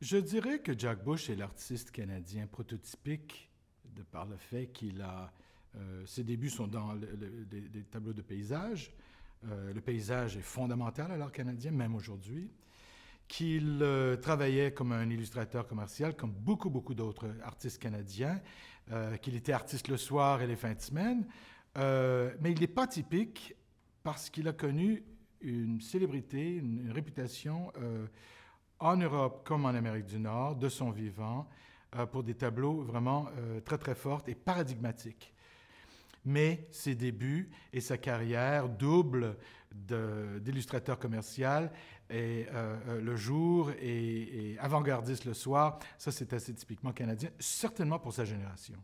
Je dirais que Jack Bush est l'artiste canadien prototypique de par le fait qu'il a... Euh, ses débuts sont dans des les, tableaux de paysage. Euh, le paysage est fondamental à l'art canadien, même aujourd'hui. Qu'il euh, travaillait comme un illustrateur commercial, comme beaucoup, beaucoup d'autres artistes canadiens. qu'il était artiste le soir et les fins de semaine. mais il n'est pas typique parce qu'il a connu une célébrité, une réputation en Europe comme en Amérique du Nord, de son vivant, euh, pour des tableaux vraiment euh, très très forts et paradigmatiques. Mais ses débuts et sa carrière double d'illustrateur commercial et euh, le jour et avant-gardiste le soir, ça c'est assez typiquement canadien, certainement pour sa génération.